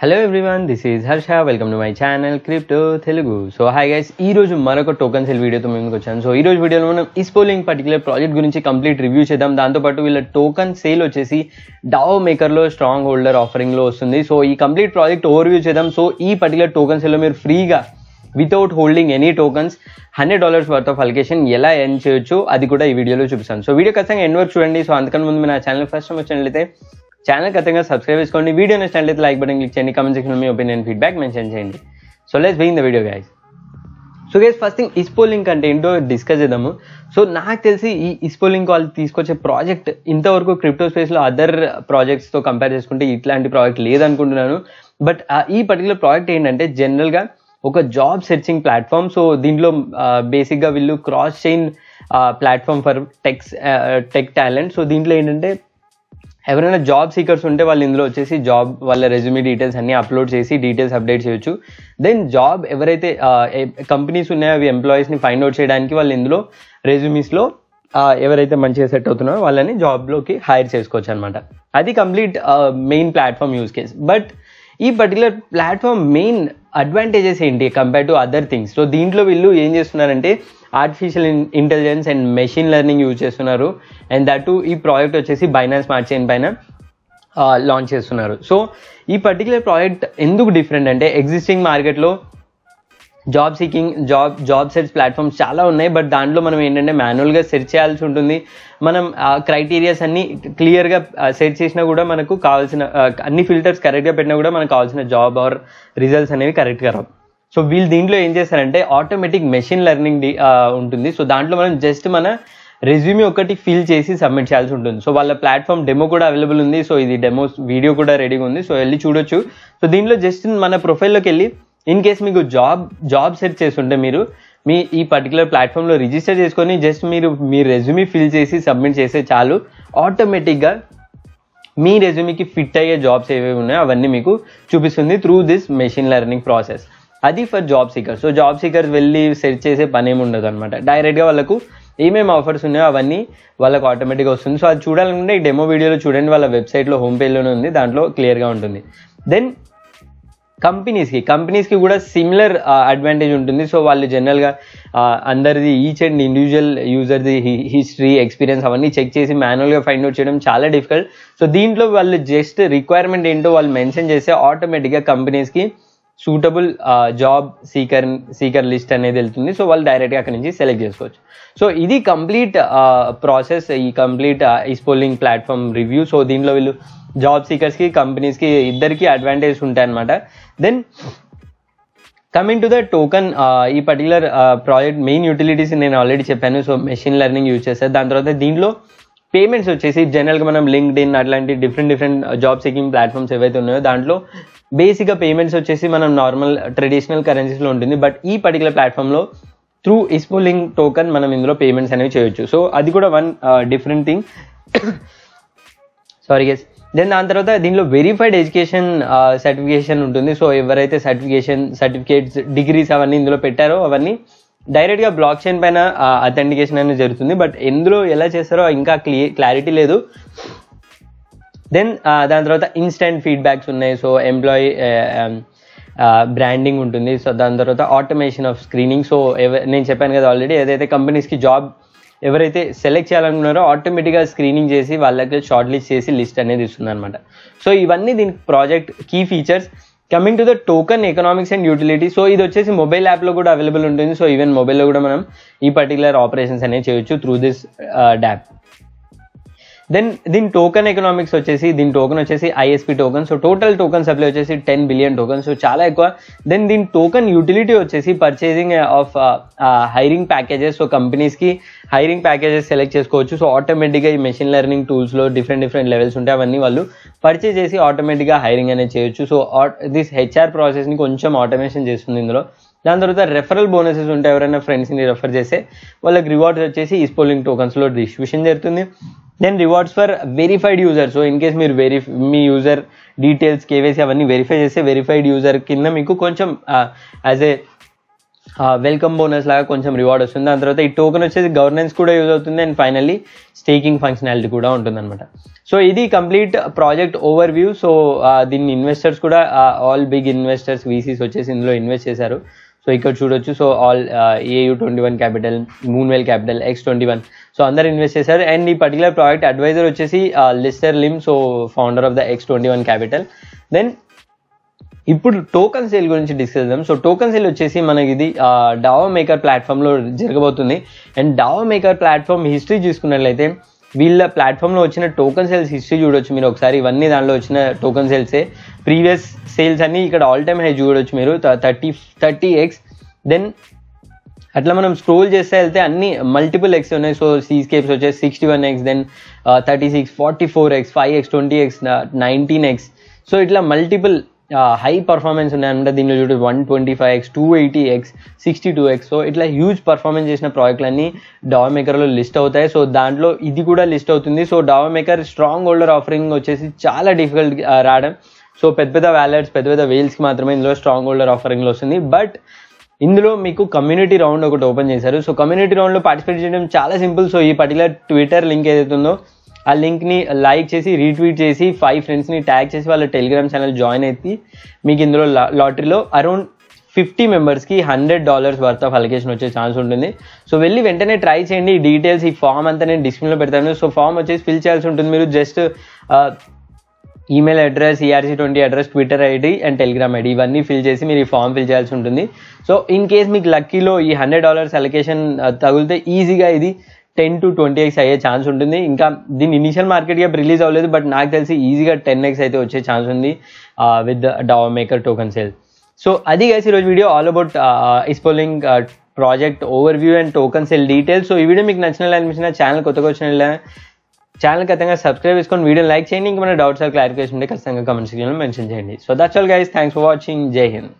hello everyone this is Harsha welcome to my channel crypto Telugu so hi guys ఈ రోజు మరొక token cell వీడియోతో మేము వచ్చాను సో ఈ రోజు వీడియోలో మనం ఇస్పోలింగ్ పర్టికులర్ ప్రాజెక్ట్ గురించి కంప్లీట్ రివ్యూ చేద్దాం దాంతోపాటు వీళ్ళ టోకన్ సేల్ వచ్చేసి డావ్ మేకర్లో స్ట్రాంగ్ హోల్డర్ ఆఫరింగ్లో వస్తుంది సో ఈ కంప్లీట్ ప్రాజెక్ట్ ఓవర్వ్యూ చేద్దాం సో ఈ పర్టికులర్ టోకన్ సెల్లో మీరు ఫ్రీగా without holding any tokens hundred dollars worth of allocation ఎలా ఎన్ చేయొచ్చు అది కూడా ఈ వీడియోలో చూపిస్తాను సో వీడియో ఖచ్చితంగా ఎండ్ చూడండి సో అంతకన్నా ముందు నా ఛానల్ ఫస్ట్ టైం వచ్చినట్లయితే ఛానల్ ఖచ్చితంగా సబ్స్క్రైబ్ చేసుకోండి వీడియో అయితే లైక్ బటన్ క్లిక్ చేయండి కమెంట్ సెక్షన్ మీ ఒపీనియన్ ఫీడ్బ్యాక్ మెన్షన్ చేయండి so less being the video guys so guys first thing ఇస్పోలింగ్ అంటే ఏంటో డిస్కస్ చేద్దాము సో నాకు తెలిసి ఈ ఇస్పోలింగ్ వాళ్ళు తీసుకొచ్చే ప్రాజెక్ట్ ఇంతవరకు క్రిప్టో స్పేస్లో అదర్ ప్రాజెక్ట్స్తో కంపేర్ చేసుకుంటే ఇట్లాంటి ప్రాజెక్ట్ లేదనుకుంటున్నాను బట్ ఈ పర్టికులర్ ప్రాజెక్ట్ ఏంటంటే జనరల్గా ఒక జాబ్ సెర్చింగ్ ప్లాట్ఫామ్ సో దీంట్లో బేసిక్గా వీళ్ళు cross chain platform for techs tech talent so దీంట్లో ఏంటంటే ఎవరైనా జాబ్ సీకర్స్ ఉంటే వాళ్ళు ఇందులో వచ్చేసి జాబ్ వాళ్ళ రెజ్యూమే డీటెయిల్స్ అన్ని అప్లోడ్ చేసి డీటెయిల్స్ అప్డేట్ చేయొచ్చు దెన్ జాబ్ ఎవరైతే కంపెనీస్ ఉన్నాయో అవి ఎంప్లాయీస్ని ఫైండ్ అవుట్ చేయడానికి వాళ్ళు ఇందులో రెజ్యూమీస్లో ఎవరైతే మంచిగా సెట్ అవుతున్నారో వాళ్ళని జాబ్లోకి హైర్ చేసుకోవచ్చు అనమాట అది complete main platform use case but ఈ పర్టికులర్ ప్లాట్ఫామ్ మెయిన్ అడ్వాంటేజెస్ ఏంటి compare to other things so దీంట్లో వీళ్ళు ఏం చేస్తున్నారంటే artificial intelligence and machine learning use చేస్తున్నారు అండ్ దట్ ఈ ప్రాజెక్ట్ వచ్చేసి బైనాన్స్ స్మార్ట్ చైన్ పైన లాంచ్ చేస్తున్నారు సో ఈ పర్టికులర్ ప్రాజెక్ట్ ఎందుకు డిఫరెంట్ అంటే ఎగ్జిస్టింగ్ మార్కెట్లో job seeking job job search platforms చాలా ఉన్నాయి బట్ దాంట్లో మనం ఏంటంటే మాన్యువల్గా సెర్చ్ చేయాల్సి ఉంటుంది మనం క్రైటీరియాస్ అన్ని క్లియర్గా సెర్చ్ చేసినా కూడా మనకు కావాల్సిన అన్ని ఫిల్టర్స్ కరెక్ట్గా పెట్టినా కూడా మనకు కావాల్సిన జాబ్ ఆర్ రిజల్ట్స్ అనేవి కరెక్ట్గా రావు సో వీళ్ళు దీంట్లో ఏం చేశారంటే ఆటోమేటిక్ మెషిన్ లెర్నింగ్ ఉంటుంది సో దాంట్లో మనం జస్ట్ మన రెజ్యూమ్ ఒకటి ఫిల్ చేసి సబ్మిట్ చేయాల్సి ఉంటుంది సో వాళ్ళ ప్లాట్ఫామ్ డెమో కూడా అవైలబుల్ ఉంది సో ఇది డెమో వీడియో కూడా రెడీగా ఉంది సో వెళ్ళి చూడొచ్చు సో దీంట్లో జస్ట్ మన ప్రొఫైల్లోకి వెళ్ళి ఇన్ కేస్ మీకు జాబ్ జాబ్ సెర్చ్ చేస్తుంటే మీరు మీ ఈ పర్టికులర్ ప్లాట్ఫామ్లో రిజిస్టర్ చేసుకొని జస్ట్ మీరు మీ రెజ్యూమే ఫిల్ చేసి సబ్మిట్ చేస్తే చాలు ఆటోమేటిక్గా మీ రెజ్యూమీకి ఫిట్ అయ్యే జాబ్స్ ఏవేవి ఉన్నాయో అవన్నీ మీకు చూపిస్తుంది through this machine learning process అది for job seekers so job seekers వెళ్ళి సెర్చ్ చేసే పని ఏమి ఉండదు అనమాట డైరెక్ట్గా వాళ్ళకు ఏమేమి ఆఫర్స్ ఉన్నాయో అవన్నీ వాళ్ళకు ఆటోమేటిక్గా వస్తుంది సో అది చూడాలనుకుంటే ఈ డెమో వీడియోలో చూడండి వాళ్ళ వెబ్సైట్లో హోమ్ పేజ్లోనే ఉంది దాంట్లో క్లియర్గా ఉంటుంది దెన్ కంపెనీస్కి కంపెనీస్కి కూడా సిమిలర్ అడ్వాంటేజ్ ఉంటుంది సో వాళ్ళు జనరల్గా అందరిది ఈచ్ అండ్ ఇండివిజువల్ యూజర్ది హిస్టరీ ఎక్స్పీరియన్స్ అవన్నీ చెక్ చేసి మాన్యువల్గా ఫైండ్ అవుట్ చేయడం చాలా డిఫికల్ట్ సో దీంట్లో వాళ్ళు జస్ట్ రిక్వైర్మెంట్ ఏంటో వాళ్ళు మెన్షన్ చేస్తే ఆటోమేటిక్గా కంపెనీస్కి suitable job seeker seeker list అనేది వెళ్తుంది సో వాళ్ళు డైరెక్ట్గా అక్కడ నుంచి సెలెక్ట్ చేసుకోవచ్చు సో ఇది కంప్లీట్ ప్రాసెస్ uh, ఈ కంప్లీట్ ఈ స్పోలింగ్ ప్లాట్ఫామ్ రివ్యూ సో దీంట్లో వీళ్ళు జాబ్ సీకర్స్కి కంపెనీస్కి ఇద్దరికి అడ్వాంటేజ్ ఉంటాయి అనమాట then coming to the token ఈ పర్టికులర్ ప్రాజెక్ట్ మెయిన్ యూటిలిటీస్ నేను ఆల్రెడీ చెప్పాను సో మెషిన్ లెర్నింగ్ యూజ్ చేస్తారు దాని తర్వాత దీంట్లో పేమెంట్స్ వచ్చేసి జనరల్గా మనం లింక్డ్ ఇన్ అట్లాంటి different different job seeking platforms ఏవైతే ఉన్నాయో దాంట్లో బేసిక్గా పేమెంట్స్ వచ్చేసి మనం నార్మల్ ట్రెడిషనల్ కరెన్సీస్లో ఉంటుంది బట్ ఈ పర్టికులర్ ప్లాట్ఫామ్లో త్రూ ఇస్పో లింక్ టోకన్ మనం ఇందులో పేమెంట్స్ అనేవి చేయొచ్చు సో అది కూడా one different thing sorry guess then దాని తర్వాత దీనిలో వెరిఫైడ్ ఎడ్యుకేషన్ సర్టిఫికేషన్ ఉంటుంది సో ఎవరైతే సర్టిఫికేషన్ సర్టిఫికేట్స్ డిగ్రీస్ అవన్నీ ఇందులో పెట్టారో అవన్నీ డైరెక్ట్గా బ్లాక్ చైన్ పైన అథెంటికేషన్ uh, అనేది జరుగుతుంది బట్ ఎందులో ఎలా చేస్తారో ఇంకా క్లియర్ క్లారిటీ లేదు దెన్ uh, దాని తర్వాత ఇన్స్టెంట్ ఫీడ్బ్యాక్స్ ఉన్నాయి సో ఎంప్లాయీ బ్రాండింగ్ ఉంటుంది సో దాని తర్వాత ఆటోమేషన్ ఆఫ్ స్క్రీనింగ్ సో నేను చెప్పాను కదా ఆల్రెడీ ఏదైతే కంపెనీస్కి జాబ్ ఎవరైతే సెలెక్ట్ చేయాలనుకున్నారో ఆటోమేటిక్గా స్క్రీనింగ్ చేసి వాళ్ళకి షార్ట్ లిస్ట్ చేసి లిస్ట్ అనేది ఇస్తుంది అనమాట సో ఇవన్నీ దీని project key features coming to the token economics and utility so ఇది వచ్చేసి మొబైల్ యాప్లో కూడా అవైలబుల్ ఉంటుంది సో ఈవెన్ మొబైల్లో కూడా మనం ఈ పర్టికులర్ ఆపరేషన్స్ అనేవి చేయొచ్చు త్రూ దిస్ డ్యాప్ దెన్ దీని టోకన్ ఎకనామిక్స్ వచ్చేసి దీని టోకన్ వచ్చేసి ISP token so total token supply వచ్చేసి టెన్ బిలియన్ టోకన్ సో చాలా ఎక్కువ దెన్ దీని టోకన్ యూటిలిటీ వచ్చేసి purchasing of hiring packages so కంపెనీస్కి హైరింగ్ ప్యాకేజెస్ సెలెక్ట్ చేసుకోవచ్చు సో ఆటోమేటిక్గా ఈ మెషిన్ లెర్నింగ్ టూల్స్లో డిఫరెంట్ డిఫరెంట్ లెవెల్స్ ఉంటాయి అవన్నీ వాళ్ళు పర్చేజ్ చేసి ఆటోమేటిక్గా హైరింగ్ అనేది చేయొచ్చు సో దిస్ హెచ్ఆర్ ప్రాసెస్ని కొంచెం ఆటోమేషన్ చేస్తుంది ఇందులో దాని తర్వాత రెఫరల్ బోనసెస్ ఉంటాయి ఎవరైనా ఫ్రెండ్స్ని రెఫర్ చేస్తే వాళ్ళకి రివార్డ్స్ వచ్చేసి ఈ స్పోలింగ్ టోకన్స్లో డిస్ట్రిబ్యూషన్ జరుగుతుంది then rewards for verified user so in case మీరు వెరిఫై మీ యూజర్ డీటెయిల్స్ కేవైసీ అవన్నీ వెరిఫై చేస్తే వెరిఫైడ్ యూజర్ కింద మీకు కొంచెం యాజ్ ఏ వెల్కమ్ బోనస్ లాగా కొంచెం రివార్డ్ వస్తుంది దాని తర్వాత ఈ టోకెన్ వచ్చేసి గవర్నెన్స్ కూడా యూజ్ అవుతుంది అండ్ ఫైనల్లీ స్టేకింగ్ ఫంక్షనాలిటీ కూడా ఉంటుందన్నమాట సో ఇది complete project overview so దీన్ని ఇన్వెస్టర్స్ కూడా ఆల్ బిగ్ ఇన్వెస్టర్స్ వీసీస్ వచ్చేసి ఇందులో ఇన్వెస్ట్ చేశారు సో ఇక్కడ చూడొచ్చు so all AU twenty one Capital Moonwell Capital X twenty one so అందరు ఇన్వెస్ట్ చేశారు అండ్ ఈ పర్టికులర్ ప్రాజెక్ట్ అడ్వైజర్ వచ్చేసి Lester Lim so founder of the X twenty one Capital then ఇప్పుడు టోకన్ సేల్ గురించి discuss చేద్దాం so token sale వచ్చేసి మనకి ఇది డావో మేకర్ ప్లాట్ఫామ్లో జరగబోతుంది and DAO Maker platform history చూసుకున్నట్లయితే వీళ్ళ ప్లాట్ఫామ్లో వచ్చిన టోకన్ సేల్స్ హిస్టరీ చూడొచ్చు మీరు ఒకసారి ఇవన్నీ దానిలో వచ్చిన టోకన్ సేల్సే ప్రీవియస్ సేల్స్ అన్ని ఇక్కడ ఆల్ టైమ్ హై చూడవచ్చు మీరు థర్టీ థర్టీ ఎక్స్ దెన్ అట్లా మనం స్క్రోల్ చేస్తే వెళ్తే అన్ని మల్టిపుల్ ఎక్స్ ఉన్నాయి సో సీస్కేప్స్ వచ్చేసి sixty one x then thirty six forty four x five x twenty x nineteen x so ఇట్లా మల్టిపుల్ హై పర్ఫార్మెన్స్ ఉన్నాయన్నమాట దీనిలో చూడు one twenty five x two eighty x sixty two x so ఇట్లా huge performance చేసిన ప్రాజెక్టులన్నీ డావా మేకర్లో list అవుతాయి so దాంట్లో ఇది కూడా లిస్ట్ అవుతుంది so DAO Maker strong holder offering వచ్చేసి చాలా డిఫికల్ట్ uh, రావడం సో పెద్ద పెద్ద వ్యాలెట్స్ పెద్ద పెద్ద వీల్స్కి మాత్రమే ఇందులో స్ట్రాంగ్ హోల్డర్ ఆఫరింగ్లో వస్తుంది బట్ ఇందులో మీకు కమ్యూనిటీ రౌండ్ ఒకటి ఓపెన్ చేశారు సో కమ్యూనిటీ రౌండ్లో పార్టిసిపేట్ చేయడం చాలా సింపుల్ సో ఈ పర్టికులర్ ట్విట్టర్ లింక్ ఏదైతే ఉందో ఆ లింక్ని లైక్ చేసి రీట్వీట్ చేసి ఫైవ్ ఫ్రెండ్స్ని ట్యాగ్ చేసి వాళ్ళ టెలిగ్రామ్ ఛానల్ జాయిన్ అయితే మీకు ఇందులో లాటరీలో అరౌండ్ ఫిఫ్టీ మెంబర్స్కి hundred dollars worth of allocation వచ్చే ఛాన్స్ ఉంటుంది సో వెళ్ళి వెంటనే ట్రై చేయండి ఈ డీటెయిల్స్ ఈ ఫామ్ అంతా నేను డిస్క్రిప్షన్లో పెడతాను సో ఫామ్ వచ్చేసి ఫిల్ చేయాల్సి ఉంటుంది మీరు just email address ERC twenty address Twitter ID and Telegram ID ఇవన్నీ ఫిల్ చేసి మీరు ఈ ఫామ్ ఫిల్ చేయాల్సి ఉంటుంది సో ఇన్ కేస్ మీకు లక్కీలో ఈ హండ్రెడ్ డాలర్స్ అలకేషన్ తగిలితే ఈజీగా ఇది టెన్ టు ట్వంటీ ఎక్స్ అయ్యే ఛాన్స్ ఉంటుంది ఇంకా దీని ఇనిషియల్ మార్కెట్ గా రిలీజ్ అవ్వలేదు బట్ నాకు తెలిసి ఈజీగా టెన్ ఎక్స్ అయితే వచ్చే ఛాన్స్ ఉంది with DAO Maker token sale so అది కలిసి ఈరోజు వీడియో ఆల్ అబౌట్ ఇస్పోలింగ్ project overview and token sale details so ఈ వీడియో మీకు నచ్చిన అనిపించిన ఛానల్ కొత్తగా వచ్చిన ఛానల్ ఖచ్చితంగా సబ్స్క్రైబ్ చేసుకొని వీడియో లైక్ చేయండి ఇంకా మన డౌట్స్ క్లారిఫికేషన్ ఉంటే ఖచ్చితంగా కమెంట్ మెన్షన్ చేయండి so that's all guys thanks for watching జై హింద్